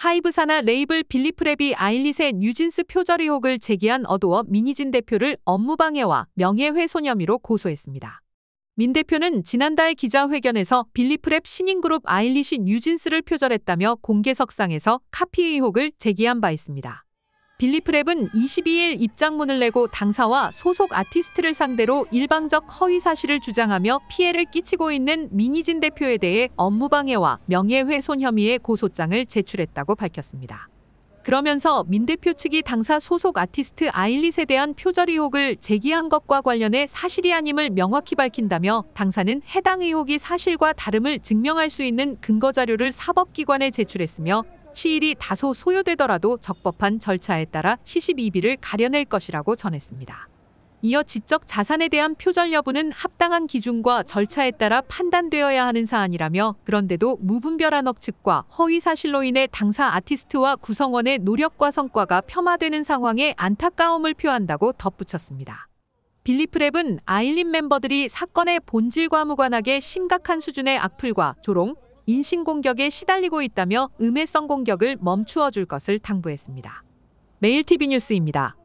하이브사나 레이블 빌리프랩이 아일릿의 뉴진스 표절 의혹을 제기한 어두워미니진 대표를 업무방해와 명예훼손 혐의로 고소했습니다. 민 대표는 지난달 기자회견에서 빌리프랩 신인그룹 아일리시 뉴진스를 표절했다며 공개석상에서 카피 의혹을 제기한 바 있습니다. 빌리프랩은 22일 입장문을 내고 당사와 소속 아티스트를 상대로 일방적 허위 사실을 주장하며 피해를 끼치고 있는 미니진 대표에 대해 업무방해와 명예훼손 혐의의 고소장을 제출했다고 밝혔습니다. 그러면서 민 대표 측이 당사 소속 아티스트 아일릿에 대한 표절 의혹을 제기한 것과 관련해 사실이 아님을 명확히 밝힌다며 당사는 해당 의혹이 사실과 다름을 증명할 수 있는 근거 자료를 사법기관에 제출했으며 시일이 다소 소요되더라도 적법한 절차에 따라 시시비비를 가려낼 것이라고 전했습니다. 이어 지적 자산에 대한 표절 여부는 합당한 기준과 절차에 따라 판단되어야 하는 사안이라며 그런데도 무분별한 억측과 허위 사실로 인해 당사 아티스트와 구성원의 노력과 성과가 폄하되는 상황에 안타까움을 표한다고 덧붙였습니다. 빌리프랩은 아일린 멤버들이 사건의 본질과 무관하게 심각한 수준의 악플과 조롱, 인신공격에 시달리고 있다며 음해성 공격을 멈추어 줄 것을 당부했습니다. 메일TV 뉴스입니다.